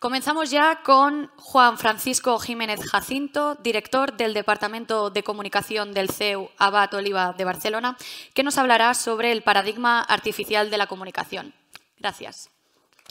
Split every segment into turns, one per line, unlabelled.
Comenzamos ya con Juan Francisco Jiménez Jacinto, director del Departamento de Comunicación del CEU Abat Oliva de Barcelona, que nos hablará sobre el paradigma artificial de la comunicación. Gracias.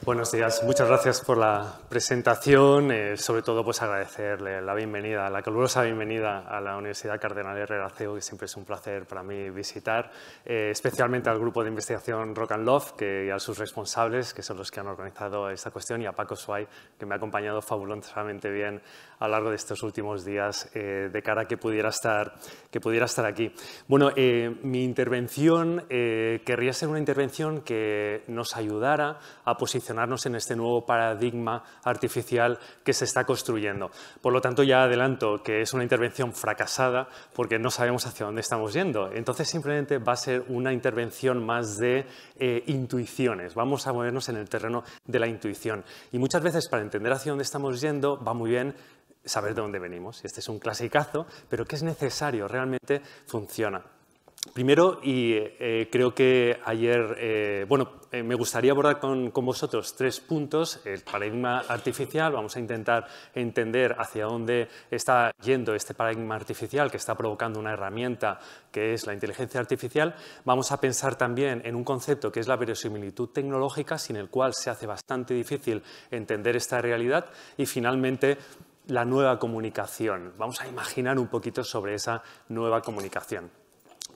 Buenos días, muchas gracias por la presentación, eh, sobre todo pues agradecerle la bienvenida, la calurosa bienvenida a la Universidad Cardenal Herrera que siempre es un placer para mí visitar, eh, especialmente al grupo de investigación Rock and Love que, y a sus responsables, que son los que han organizado esta cuestión, y a Paco Suay, que me ha acompañado fabulosamente bien a lo largo de estos últimos días eh, de cara a que pudiera estar, que pudiera estar aquí. Bueno, mi intervención querría ser una intervención que nos ayudara a posicionar en este nuevo paradigma artificial que se está construyendo. Por lo tanto, ya adelanto que es una intervención fracasada porque no sabemos hacia dónde estamos yendo. Entonces, simplemente va a ser una intervención más de eh, intuiciones. Vamos a movernos en el terreno de la intuición. Y muchas veces, para entender hacia dónde estamos yendo, va muy bien saber de dónde venimos. Este es un clasicazo, pero que es necesario, realmente funciona. Primero, y eh, creo que ayer, eh, bueno, eh, me gustaría abordar con, con, vosotros tres puntos. El paradigma artificial, vamos a intentar entender hacia dónde está yendo este paradigma artificial que está provocando una herramienta que es la inteligencia artificial. Vamos a pensar también en un concepto que es la verosimilitud tecnológica, sin el cual se hace bastante difícil entender esta realidad. Y finalmente, la nueva comunicación. Vamos a imaginar un poquito sobre esa nueva comunicación.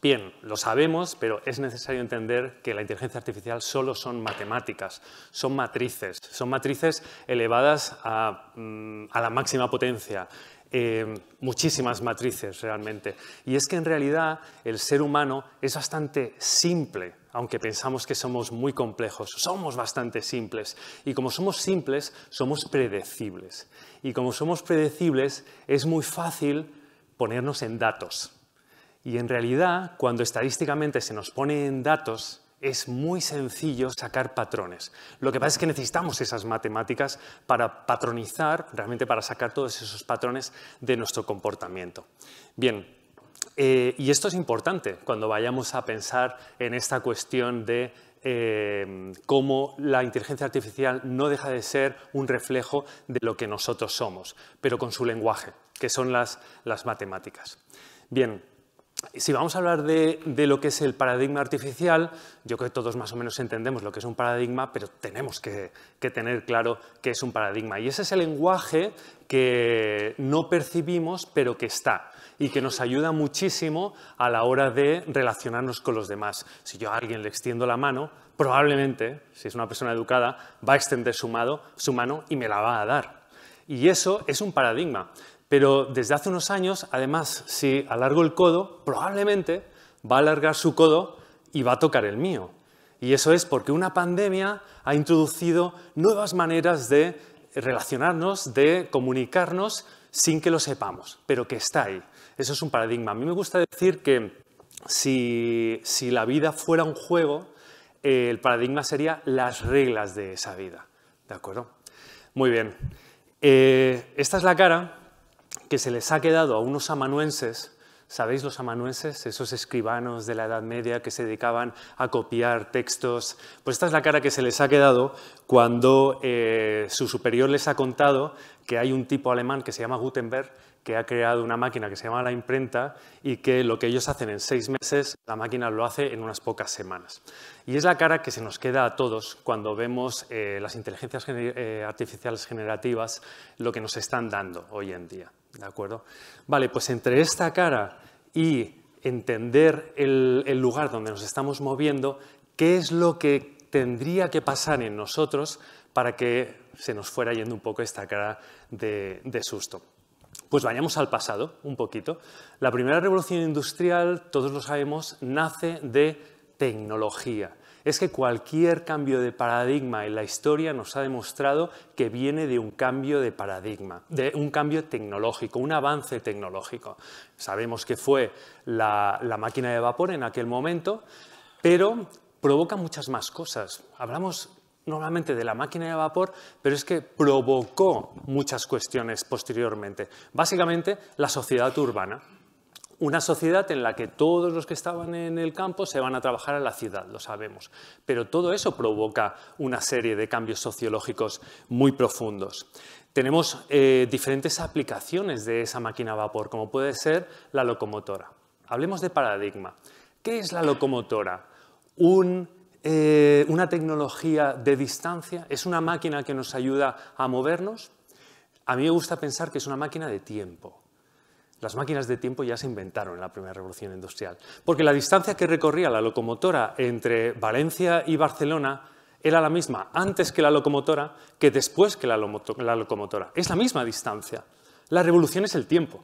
Bien, lo sabemos, pero es necesario entender que la inteligencia artificial solo son matemáticas, son matrices, son matrices elevadas a, mm, la máxima potencia. Eh, muchísimas matrices realmente. Y es que en realidad el ser humano es bastante simple, aunque pensamos que somos muy complejos. Somos bastante simples. Y como somos simples, somos predecibles. Y como somos predecibles, es muy fácil ponernos en datos. Y en realidad, cuando estadísticamente se nos ponen datos, es muy sencillo sacar patrones. Lo que pasa es que necesitamos esas matemáticas para patronizar, realmente para sacar todos esos patrones de nuestro comportamiento. Bien, eh, y esto es importante cuando vayamos a pensar en esta cuestión de eh, cómo la inteligencia artificial no deja de ser un reflejo de lo que nosotros somos, pero con su lenguaje, que son las, las matemáticas. Bien, si vamos a hablar de, lo que es el paradigma artificial, yo creo que todos más o menos entendemos lo que es un paradigma, pero tenemos que, tener claro que es un paradigma. Y ese es el lenguaje que no percibimos, pero que está y que nos ayuda muchísimo a la hora de relacionarnos con los demás. Si yo a alguien le extiendo la mano, probablemente, si es una persona educada, va a extender su mano y me la va a dar. Y eso es un paradigma. Pero desde hace unos años, además, si alargo el codo, probablemente va a alargar su codo y va a tocar el mío. Y eso es porque una pandemia ha introducido nuevas maneras de relacionarnos, de comunicarnos sin que lo sepamos, pero que está ahí. Eso es un paradigma. A mí me gusta decir que si, la vida fuera un juego, el paradigma sería las reglas de esa vida. ¿De acuerdo? Muy bien. Eh, esta es la cara que se les ha quedado a unos amanuenses, ¿sabéis los amanuenses? Esos escribanos de la Edad Media que se dedicaban a copiar textos. Pues esta es la cara que se les ha quedado cuando eh, su superior les ha contado que hay un tipo alemán que se llama Gutenberg que ha creado una máquina que se llama la imprenta y que lo que ellos hacen en seis meses, la máquina lo hace en unas pocas semanas. Y es la cara que se nos queda a todos cuando vemos eh, las inteligencias eh, artificiales generativas, lo que nos están dando hoy en día. ¿De acuerdo? Vale, pues entre esta cara y entender el, lugar donde nos estamos moviendo, qué es lo que tendría que pasar en nosotros para que se nos fuera yendo un poco esta cara de susto. Pues vayamos al pasado un poquito. La primera revolución industrial, todos lo sabemos, nace de tecnología es que cualquier cambio de paradigma en la historia nos ha demostrado que viene de un cambio de paradigma, de un cambio tecnológico, un avance tecnológico. Sabemos que fue la, la máquina de vapor en aquel momento, pero provoca muchas más cosas. Hablamos normalmente de la máquina de vapor, pero es que provocó muchas cuestiones posteriormente. Básicamente, la sociedad urbana una sociedad en la que todos los que estaban en el campo se van a trabajar a la ciudad, lo sabemos. Pero todo eso provoca una serie de cambios sociológicos muy profundos. Tenemos eh, diferentes aplicaciones de esa máquina a vapor, como puede ser la locomotora. Hablemos de paradigma. ¿Qué es la locomotora? Eh, una tecnología de distancia, es una máquina que nos ayuda a movernos. A mí me gusta pensar que es una máquina de tiempo las máquinas de tiempo ya se inventaron en la primera revolución industrial, porque la distancia que recorría la locomotora entre Valencia y Barcelona era la misma antes que la locomotora que después que la, locomotora. Es la misma distancia. La revolución es el tiempo.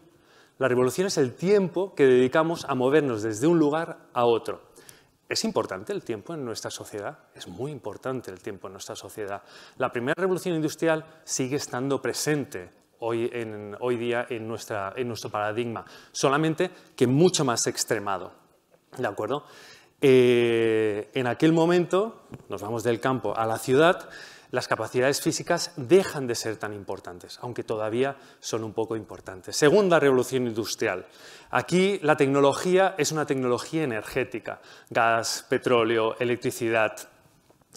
La revolución es el tiempo que dedicamos a movernos desde un lugar a otro. Es importante el tiempo en nuestra sociedad, es muy importante el tiempo en nuestra sociedad. La primera revolución industrial sigue estando presente hoy, en, hoy día en, nuestra, en nuestro paradigma, solamente que mucho más extremado. ¿De acuerdo? Eh, en aquel momento, nos vamos del campo a la ciudad, las capacidades físicas dejan de ser tan importantes, aunque todavía son un poco importantes. Segunda revolución industrial. Aquí la tecnología es una tecnología energética, gas, petróleo, electricidad,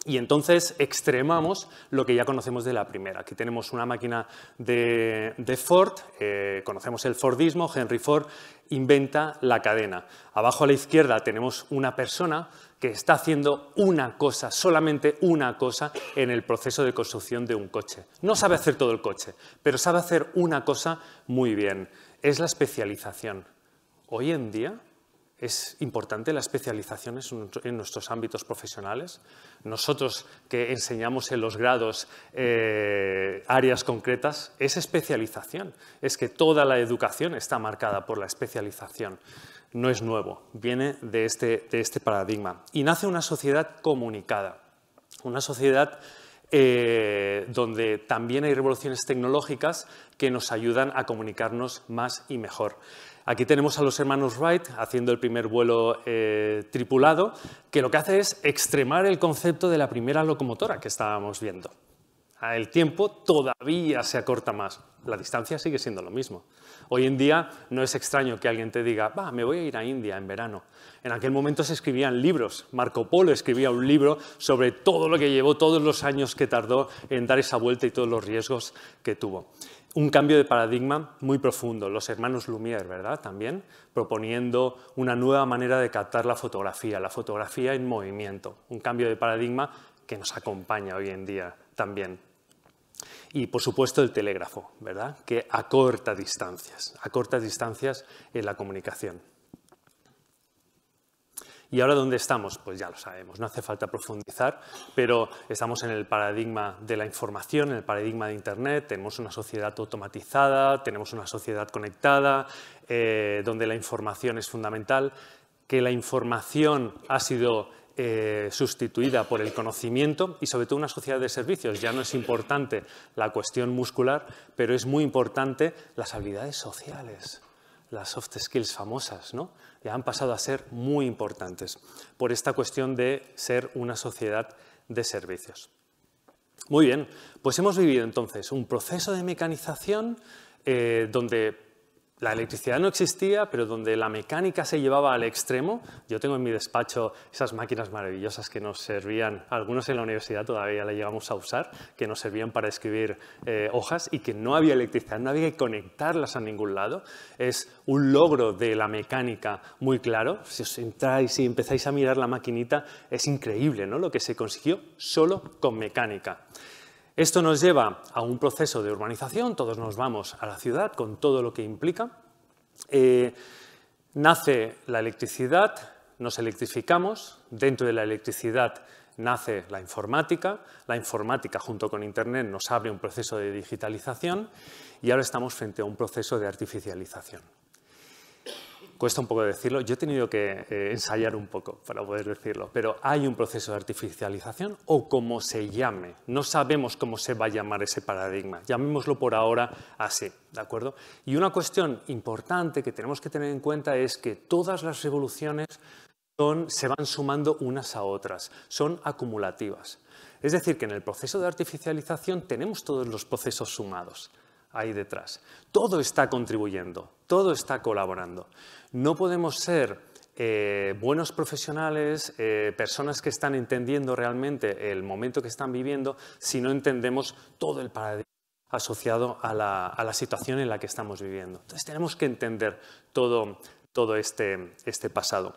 y entonces extremamos lo que ya conocemos de la primera. Aquí tenemos una máquina de, Ford, eh, conocemos el Fordismo, Henry Ford inventa la cadena. Abajo a la izquierda tenemos una persona que está haciendo una cosa, solamente una cosa, en el proceso de construcción de un coche. No sabe hacer todo el coche, pero sabe hacer una cosa muy bien. Es la especialización. Hoy en día es importante la especialización en nuestros ámbitos profesionales. Nosotros que enseñamos en los grados eh, áreas concretas, es especialización. Es que toda la educación está marcada por la especialización. No es nuevo, viene de este, este paradigma. Y nace una sociedad comunicada, una sociedad eh, donde también hay revoluciones tecnológicas que nos ayudan a comunicarnos más y mejor. Aquí tenemos a los hermanos Wright haciendo el primer vuelo eh, tripulado, que lo que hace es extremar el concepto de la primera locomotora que estábamos viendo. El tiempo todavía se acorta más, la distancia sigue siendo lo mismo. Hoy en día no es extraño que alguien te diga, va, me voy a ir a India en verano. En aquel momento se escribían libros. Marco Polo escribía un libro sobre todo lo que llevó, todos los años que tardó en dar esa vuelta y todos los riesgos que tuvo un cambio de paradigma muy profundo, los hermanos Lumière, ¿verdad? También proponiendo una nueva manera de captar la fotografía, la fotografía en movimiento, un cambio de paradigma que nos acompaña hoy en día también. Y por supuesto el telégrafo, ¿verdad? Que acorta distancias, acorta distancias en la comunicación. ¿Y ahora dónde estamos? Pues ya lo sabemos, no hace falta profundizar, pero estamos en el paradigma de la información, en el paradigma de Internet, tenemos una sociedad automatizada, tenemos una sociedad conectada, eh, donde la información es fundamental, que la información ha sido eh, sustituida por el conocimiento y sobre todo una sociedad de servicios. Ya no es importante la cuestión muscular, pero es muy importante las habilidades sociales las soft skills famosas, ¿no? ya han pasado a ser muy importantes por esta cuestión de ser una sociedad de servicios. Muy bien, pues hemos vivido entonces un proceso de mecanización eh, donde la electricidad no existía, pero donde la mecánica se llevaba al extremo, yo tengo en mi despacho esas máquinas maravillosas que nos servían, algunos en la universidad todavía la llevamos a usar, que nos servían para escribir eh, hojas y que no había electricidad, no había que conectarlas a ningún lado. Es un logro de la mecánica muy claro. Si os entráis y empezáis a mirar la maquinita, es increíble ¿no? lo que se consiguió solo con mecánica. Esto nos lleva a un proceso de urbanización, todos nos vamos a la ciudad con todo lo que implica. Eh, nace la electricidad, nos electrificamos, dentro de la electricidad nace la informática, la informática junto con Internet nos abre un proceso de digitalización y ahora estamos frente a un proceso de artificialización cuesta un poco decirlo. Yo he tenido que eh, ensayar un poco para poder decirlo, pero hay un proceso de artificialización o como se llame. No sabemos cómo se va a llamar ese paradigma. Llamémoslo por ahora así, ¿de acuerdo? Y una cuestión importante que tenemos que tener en cuenta es que todas las revoluciones se van sumando unas a otras, son acumulativas. Es decir, que en el proceso de artificialización tenemos todos los procesos sumados ahí detrás. Todo está contribuyendo, todo está colaborando. No podemos ser eh, buenos profesionales, eh, personas que están entendiendo realmente el momento que están viviendo, si no entendemos todo el paradigma asociado a la, situación en la que estamos viviendo. Entonces tenemos que entender todo, todo este, este pasado.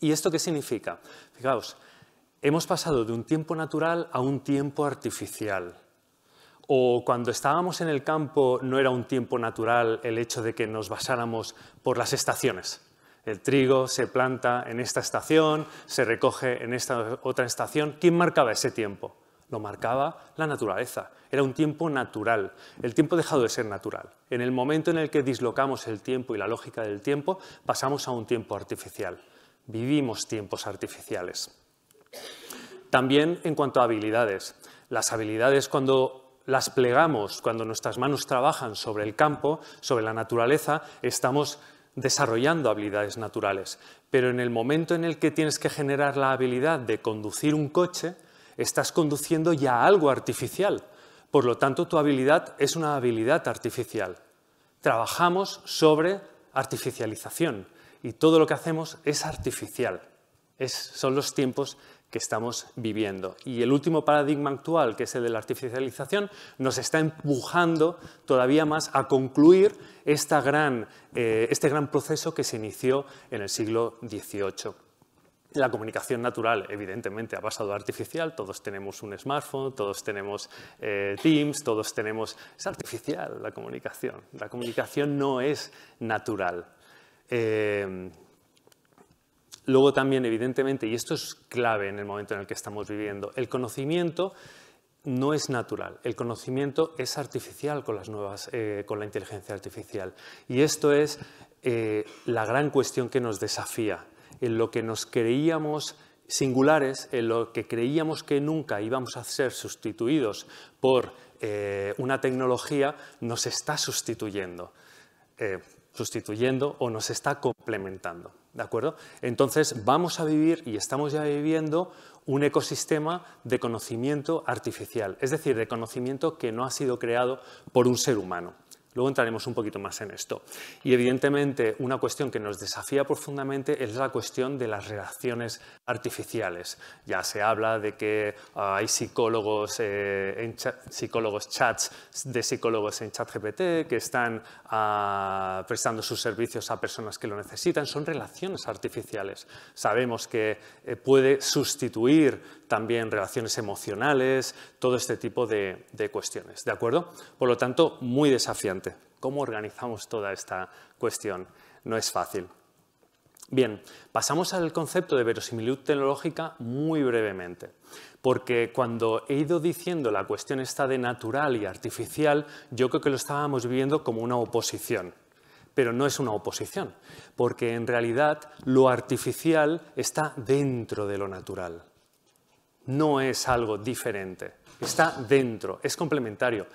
¿Y esto qué significa? Fijaos, hemos pasado de un tiempo natural a un tiempo artificial o cuando estábamos en el campo no era un tiempo natural el hecho de que nos basáramos por las estaciones. El trigo se planta en esta estación, se recoge en esta otra estación. ¿Quién marcaba ese tiempo? Lo marcaba la naturaleza. Era un tiempo natural. El tiempo ha dejado de ser natural. En el momento en el que dislocamos el tiempo y la lógica del tiempo, pasamos a un tiempo artificial. Vivimos tiempos artificiales. También en cuanto a habilidades. Las habilidades cuando las plegamos, cuando nuestras manos trabajan sobre el campo, sobre la naturaleza, estamos desarrollando habilidades naturales. Pero en el momento en el que tienes que generar la habilidad de conducir un coche, estás conduciendo ya algo artificial. Por lo tanto, tu habilidad es una habilidad artificial. Trabajamos sobre artificialización y todo lo que hacemos es artificial. Es, son los tiempos que estamos viviendo. Y el último paradigma actual, que es el de la artificialización, nos está empujando todavía más a concluir esta gran, eh, este gran proceso que se inició en el siglo XVIII. La comunicación natural, evidentemente, ha pasado a artificial. Todos tenemos un smartphone, todos tenemos eh, Teams, todos tenemos... Es artificial la comunicación. La comunicación no es natural. Eh, Luego también, evidentemente, y esto es clave en el momento en el que estamos viviendo, el conocimiento no es natural, el conocimiento es artificial con, las nuevas, eh, con la inteligencia artificial. Y esto es eh, la gran cuestión que nos desafía, en lo que nos creíamos singulares, en lo que creíamos que nunca íbamos a ser sustituidos por eh, una tecnología, nos está sustituyendo, sustituyendo o nos está complementando. ¿De acuerdo? Entonces vamos a vivir y estamos ya viviendo un ecosistema de conocimiento artificial, es decir, de conocimiento que no ha sido creado por un ser humano. Luego entraremos un poquito más en esto. Y evidentemente una cuestión que nos desafía profundamente es la cuestión de las relaciones artificiales. Ya se habla de que ah, hay psicólogos, eh, psicólogos chats de psicólogos en ChatGPT que están ah, prestando sus servicios a personas que lo necesitan. Son relaciones artificiales. Sabemos que eh, puede sustituir también relaciones emocionales, todo este tipo de, cuestiones. ¿De acuerdo? Por lo tanto, muy desafiante. ¿Cómo organizamos toda esta cuestión? No es fácil. Bien, pasamos al concepto de verosimilitud tecnológica muy brevemente, porque cuando he ido diciendo la cuestión está de natural y artificial, yo creo que lo estábamos viviendo como una oposición, pero no es una oposición, porque en realidad lo artificial está dentro de lo natural no es algo diferente, está dentro, es complementario.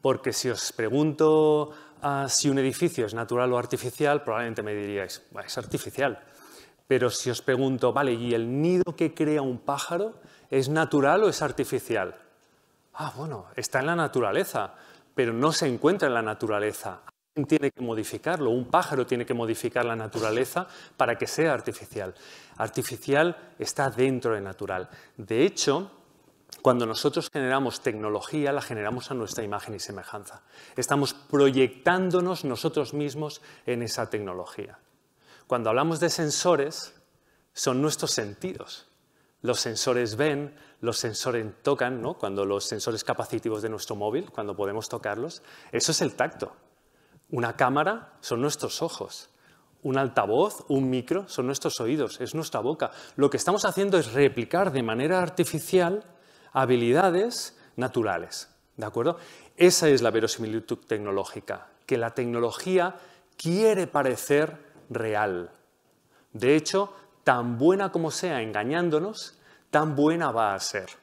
Porque si os pregunto ah, si un edificio es natural o artificial, probablemente me diríais, es artificial. Pero si os pregunto, vale, ¿y el nido que crea un pájaro es natural o es artificial? Ah, bueno, está en la naturaleza, pero no se encuentra en la naturaleza, tiene que modificarlo, un pájaro tiene que modificar la naturaleza para que sea artificial. Artificial está dentro de natural. De hecho, cuando nosotros generamos tecnología, la generamos a nuestra imagen y semejanza. Estamos proyectándonos nosotros mismos en esa tecnología. Cuando hablamos de sensores, son nuestros sentidos. Los sensores ven, los sensores tocan, ¿no? cuando los sensores capacitivos de nuestro móvil, cuando podemos tocarlos, eso es el tacto. Una cámara son nuestros ojos. Un altavoz, un micro, son nuestros oídos, es nuestra boca. Lo que estamos haciendo es replicar de manera artificial habilidades naturales. ¿De acuerdo? Esa es la verosimilitud tecnológica, que la tecnología quiere parecer real. De hecho, tan buena como sea engañándonos, tan buena va a ser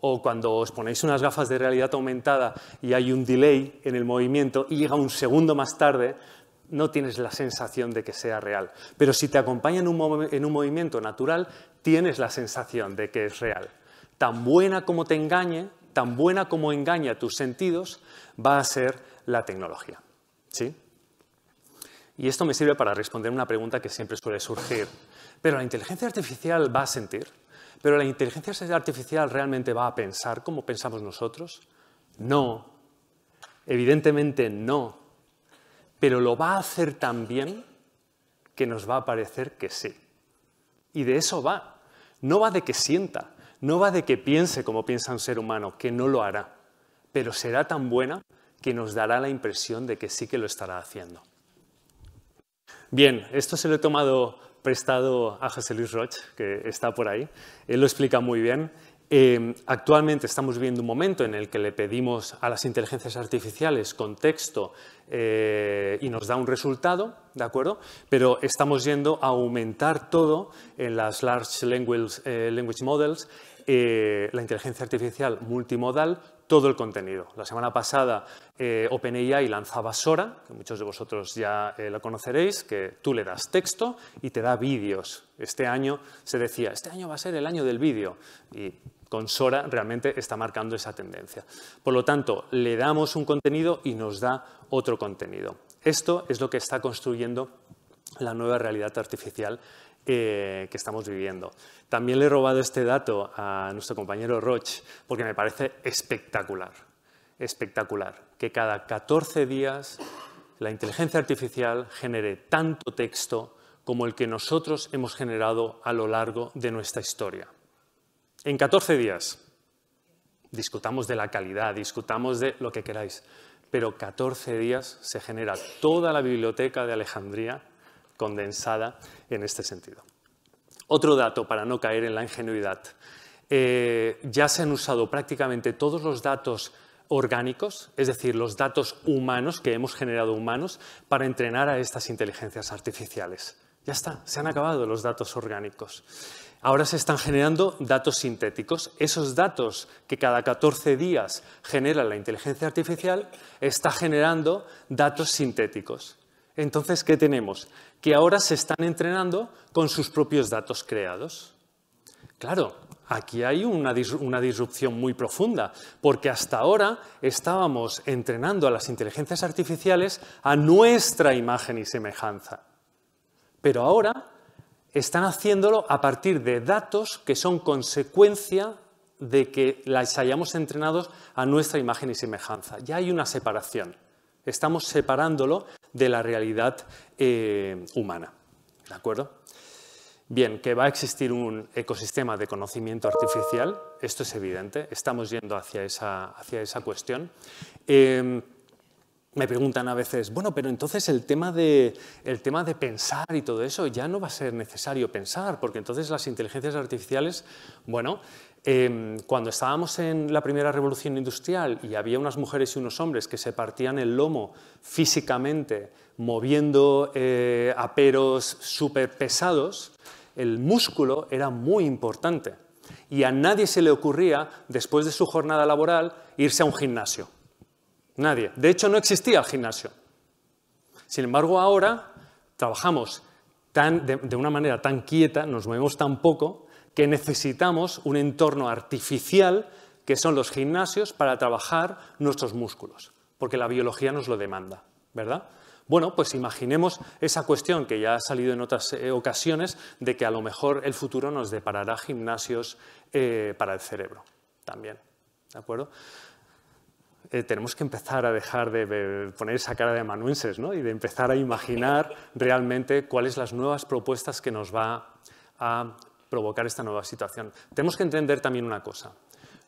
o cuando os ponéis unas gafas de realidad aumentada y hay un delay en el movimiento y llega un segundo más tarde, no tienes la sensación de que sea real. Pero si te acompaña en un, movimiento natural, tienes la sensación de que es real. Tan buena como te engañe, tan buena como engaña tus sentidos, va a ser la tecnología. ¿Sí? Y esto me sirve para responder una pregunta que siempre suele surgir. ¿Pero la inteligencia artificial va a sentir? Pero la inteligencia artificial realmente va a pensar como pensamos nosotros? No, evidentemente no. Pero lo va a hacer tan bien que nos va a parecer que sí. Y de eso va. No va de que sienta, no va de que piense como piensa un ser humano, que no lo hará. Pero será tan buena que nos dará la impresión de que sí que lo estará haciendo. Bien, esto se lo he tomado prestado a José Luis Roch, que está por ahí. Él lo explica muy bien. Em, actualmente estamos viviendo un momento en el que le pedimos a las inteligencias artificiales contexto eh, y nos da un resultado, ¿de acuerdo? Pero estamos yendo a aumentar todo en las Large Language, eh, language Models eh, la inteligencia artificial multimodal todo el contenido. La semana pasada eh, OpenAI lanzaba Sora, que muchos de vosotros ya eh, la conoceréis, que tú le das texto y te da vídeos. Este año se decía, este año va a ser el año del vídeo. Y con Sora realmente está marcando esa tendencia. Por lo tanto, le damos un contenido y nos da otro contenido. Esto es lo que está construyendo la nueva realidad artificial que, estamos viviendo. También le he robado este dato a nuestro compañero Roch porque me parece espectacular, espectacular, que cada 14 días la inteligencia artificial genere tanto texto como el que nosotros hemos generado a lo largo de nuestra historia. En 14 días. Discutamos de la calidad, discutamos de lo que queráis, pero 14 días se genera toda la biblioteca de Alejandría condensada en este sentido. Otro dato para no caer en la ingenuidad. Eh, ya se han usado prácticamente todos los datos orgánicos, es decir, los datos humanos que hemos generado humanos, para entrenar a estas inteligencias artificiales. Ya está, se han acabado los datos orgánicos. Ahora se están generando datos sintéticos. Esos datos que cada 14 días genera la inteligencia artificial, está generando datos sintéticos. Entonces, ¿qué tenemos? Que ahora se están entrenando con sus propios datos creados. Claro, aquí hay una, disrupción muy profunda, porque hasta ahora estábamos entrenando a las inteligencias artificiales a nuestra imagen y semejanza. Pero ahora están haciéndolo a partir de datos que son consecuencia de que las hayamos entrenado a nuestra imagen y semejanza. Ya hay una separación. Estamos separándolo de la realidad eh, humana. ¿De acuerdo? Bien, que va a existir un ecosistema de conocimiento artificial, esto es evidente, estamos yendo hacia esa, hacia esa cuestión. Em, me preguntan a veces, bueno, pero entonces el tema, de, el tema de pensar y todo eso ya no va a ser necesario pensar, porque entonces las inteligencias artificiales, bueno, em, cuando estábamos en la primera revolución industrial y había unas mujeres y unos hombres que se partían el lomo físicamente, moviendo eh, aperos súper pesados, el músculo era muy importante. Y a nadie se le ocurría, después de su jornada laboral, irse a un gimnasio. Nadie. De hecho, no existía el gimnasio. Sin embargo, ahora trabajamos de, una manera tan quieta, nos movemos tan poco, que necesitamos un entorno artificial que son los gimnasios para trabajar nuestros músculos, porque la biología nos lo demanda, ¿verdad? Bueno, pues imaginemos esa cuestión que ya ha salido en otras eh, ocasiones de que a lo mejor el futuro nos deparará gimnasios eh, para el cerebro también. ¿De acuerdo? Eh, tenemos que empezar a dejar de, poner esa cara de amanuenses ¿no? y de empezar a imaginar realmente cuáles las nuevas propuestas que nos va a provocar esta nueva situación. Tenemos que entender también una cosa.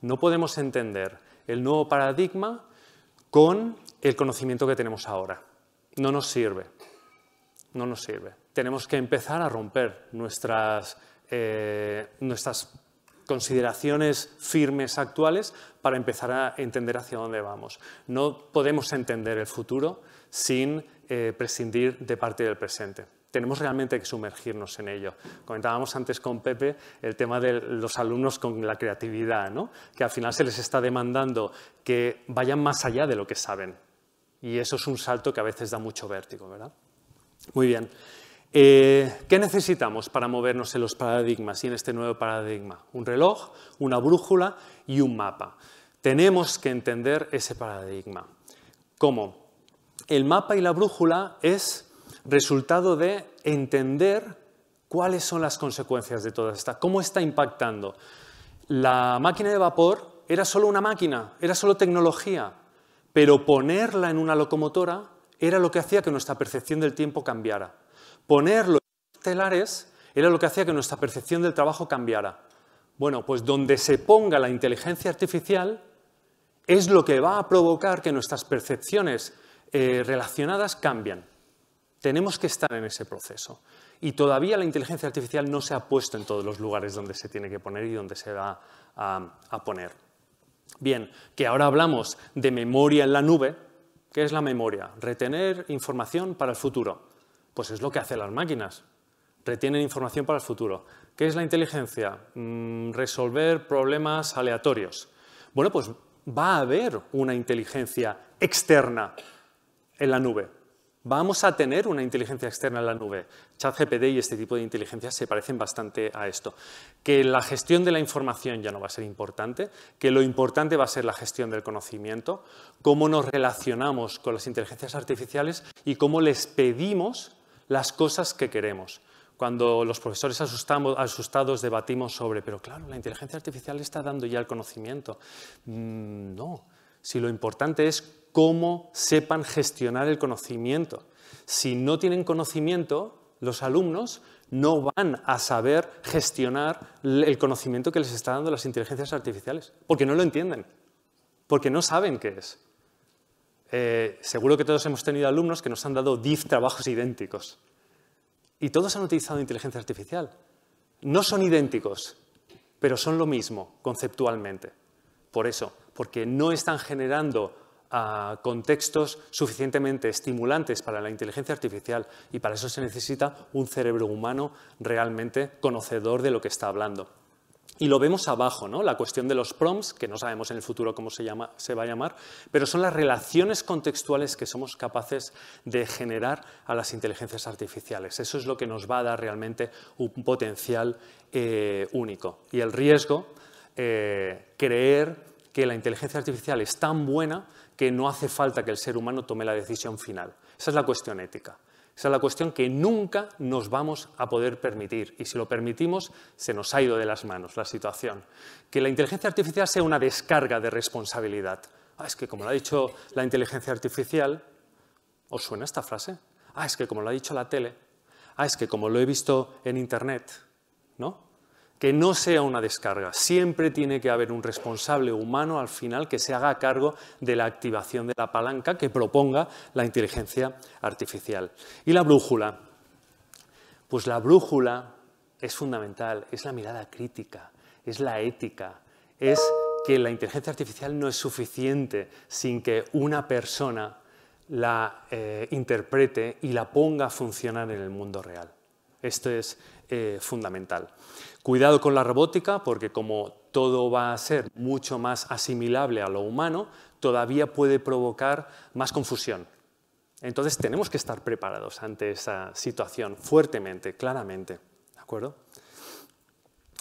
No podemos entender el nuevo paradigma con el conocimiento que tenemos ahora. No nos sirve. No nos sirve. Tenemos que empezar a romper nuestras, eh, nuestras consideraciones firmes actuales para empezar a entender hacia dónde vamos. No podemos entender el futuro sin eh, prescindir de parte del presente tenemos realmente que sumergirnos en ello. Comentábamos antes con Pepe el tema de los alumnos con la creatividad, que al final se les está demandando que vayan más allá de lo que saben. Y eso es un salto que a veces da mucho vértigo. ¿verdad? Muy bien. Eh, ¿Qué necesitamos para movernos en los paradigmas y en este nuevo paradigma? Un reloj, una brújula y un mapa. Tenemos que entender ese paradigma. ¿Cómo? El mapa y la brújula es resultado de entender cuáles son las consecuencias de toda esta, cómo está impactando. La máquina de vapor era solo una máquina, era solo tecnología, pero ponerla en una locomotora era lo que hacía que nuestra percepción del tiempo cambiara. Ponerlo en los telares era lo que hacía que nuestra percepción del trabajo cambiara. Bueno, pues donde se ponga la inteligencia artificial es lo que va a provocar que nuestras percepciones eh, relacionadas cambien. Tenemos que estar en ese proceso. Y todavía la inteligencia artificial no se ha puesto en todos los lugares donde se tiene que poner y donde se va a, a poner. Bien, que ahora hablamos de memoria en la nube. ¿Qué es la memoria? Retener información para el futuro. Pues es lo que hacen las máquinas. Retienen información para el futuro. ¿Qué es la inteligencia? Mm, resolver problemas aleatorios. Bueno, pues va a haber una inteligencia externa en la nube. Vamos a tener una inteligencia externa en la nube. ChatGPT y este tipo de inteligencias se parecen bastante a esto. Que la gestión de la información ya no va a ser importante, que lo importante va a ser la gestión del conocimiento, cómo nos relacionamos con las inteligencias artificiales y cómo les pedimos las cosas que queremos. Cuando los profesores asustamos, asustados debatimos sobre, pero claro, la inteligencia artificial está dando ya el conocimiento. Mm, no, si lo importante es cómo sepan gestionar el conocimiento. Si no tienen conocimiento, los alumnos no van a saber gestionar el conocimiento que les está dando las inteligencias artificiales, porque no lo entienden, porque no saben qué es. Eh, seguro que todos hemos tenido alumnos que nos han dado 10 trabajos idénticos. Y todos han utilizado inteligencia artificial. No son idénticos, pero son lo mismo conceptualmente. Por eso, porque no están generando ah, contextos suficientemente estimulantes para la inteligencia artificial y para eso se necesita un cerebro humano realmente conocedor de lo que está hablando. Y lo vemos abajo, ¿no? la cuestión de los prompts, que no sabemos en el futuro cómo se, va a llamar, pero son las relaciones contextuales que somos capaces de generar a las inteligencias artificiales. Eso es lo que nos va a dar realmente un potencial eh, único. Y el riesgo, eh, creer que la inteligencia artificial es tan buena que no hace falta que el ser humano tome la decisión final. Esa es la cuestión ética. Esa es la cuestión que nunca nos vamos a poder permitir. Y si lo permitimos, se nos ha ido de las manos la situación. Que la inteligencia artificial sea una descarga de responsabilidad. Ah, es que como lo ha dicho la inteligencia artificial, ¿os suena esta frase? Ah, es que como lo ha dicho la tele. Ah, es que como lo he visto en Internet, ¿no? que no sea una descarga. Siempre tiene que haber un responsable humano al final que se haga cargo de la activación de la palanca que proponga la inteligencia artificial. ¿Y la brújula? Pues la brújula es fundamental, es la mirada crítica, es la ética, es que la inteligencia artificial no es suficiente sin que una persona la eh, interprete y la ponga a funcionar en el mundo real. Esto es eh, fundamental. Cuidado con la robótica porque como todo va a ser mucho más asimilable a lo humano, todavía puede provocar más confusión. Entonces tenemos que estar preparados ante esa situación fuertemente, claramente. ¿De acuerdo?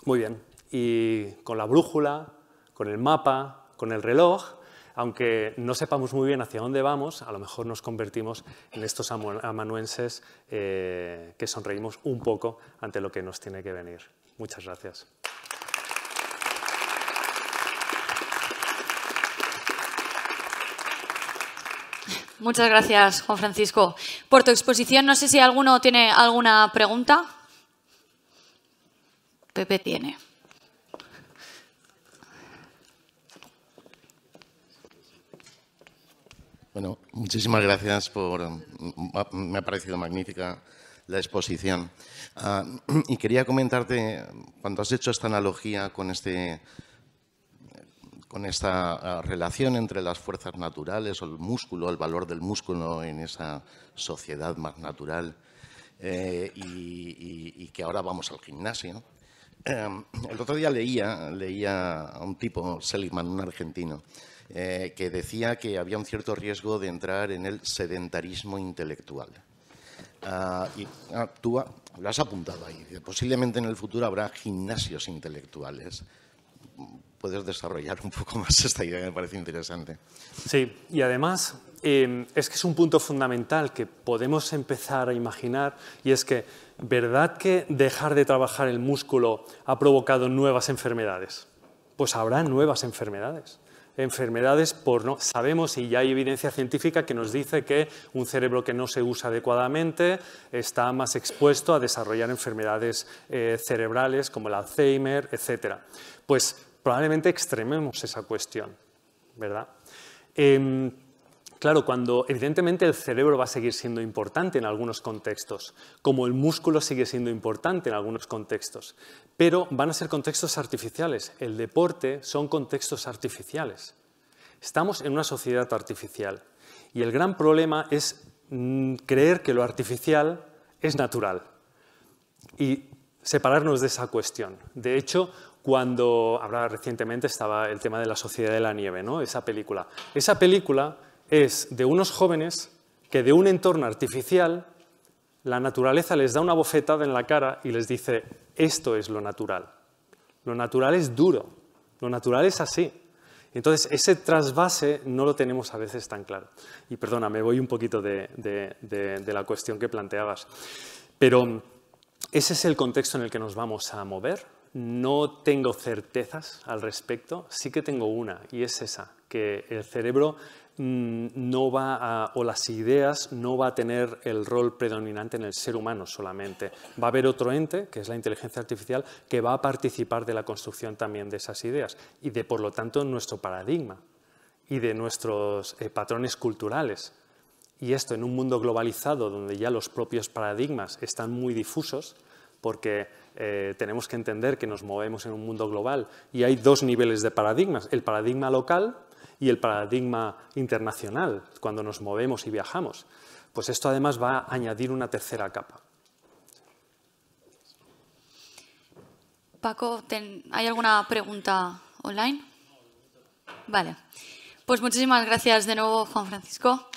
Muy bien. Y con la brújula, con el mapa, con el reloj, aunque no sepamos muy bien hacia dónde vamos, a lo mejor nos convertimos en estos amanuenses eh, que sonreímos un poco ante lo que nos tiene que venir. Muchas gracias. Muchas gracias, Juan Francisco, por tu exposición. No sé si alguno tiene alguna pregunta. Pepe tiene. Bueno, muchísimas gracias por... Mm, mm, me ha parecido magnífica la exposición. Ah, y quería comentarte, cuando has hecho esta analogía con, este, con esta ah, relación entre las fuerzas naturales o el músculo, el valor del músculo en esa sociedad más natural eh, y, que ahora vamos al gimnasio. Eh, el otro día leía, leía a un tipo, Seligman, un argentino, eh, que decía que había un cierto riesgo de entrar en el sedentarismo intelectual. Ah, y ah, tú ah, lo has apuntado ahí. Posiblemente en el futuro habrá gimnasios intelectuales. Puedes desarrollar un poco más esta idea me parece interesante. Sí, y además em, es que es un punto fundamental que podemos empezar a imaginar y es que, ¿verdad que dejar de trabajar el músculo ha provocado nuevas enfermedades? Pues habrá nuevas enfermedades enfermedades por no. Sabemos y ya hay evidencia científica que nos dice que un cerebro que no se usa adecuadamente está más expuesto a desarrollar enfermedades eh, cerebrales como el Alzheimer, etc. Pues probablemente extrememos esa cuestión, ¿verdad? Em, Claro, cuando evidentemente el cerebro va a seguir siendo importante en algunos contextos, como el músculo sigue siendo importante en algunos contextos, pero van a ser contextos artificiales. El deporte son contextos artificiales. Estamos en una sociedad artificial y el gran problema es mm, creer que lo artificial es natural y separarnos de esa cuestión. De hecho, cuando Hablaba recientemente estaba el tema de la sociedad de la nieve, ¿no? Esa película. Esa película es de unos jóvenes que de un entorno artificial la naturaleza les da una bofetada en la cara y les dice, esto es lo natural. Lo natural es duro, lo natural es así. Entonces, ese trasvase no lo tenemos a veces tan claro. Y perdona, me voy un poquito de, la cuestión que planteabas. Pero ese es el contexto en el que nos vamos a mover. No tengo certezas al respecto, sí que tengo una, y es esa, que el cerebro Mm, no va a, o las ideas no va a tener el rol predominante en el ser humano solamente. Va a haber otro ente, que es la inteligencia artificial, que va a participar de la construcción también de esas ideas y de, por lo tanto, nuestro paradigma y de nuestros eh, patrones culturales. Y esto en un mundo globalizado donde ya los propios paradigmas están muy difusos, porque eh, tenemos que entender que nos movemos en un mundo global y hay dos niveles de paradigmas, el paradigma local y el paradigma internacional cuando nos movemos y viajamos. Pues esto además va a añadir una tercera capa. Paco, ¿hay alguna pregunta online? Vale. Pues muchísimas gracias de nuevo, Juan Francisco.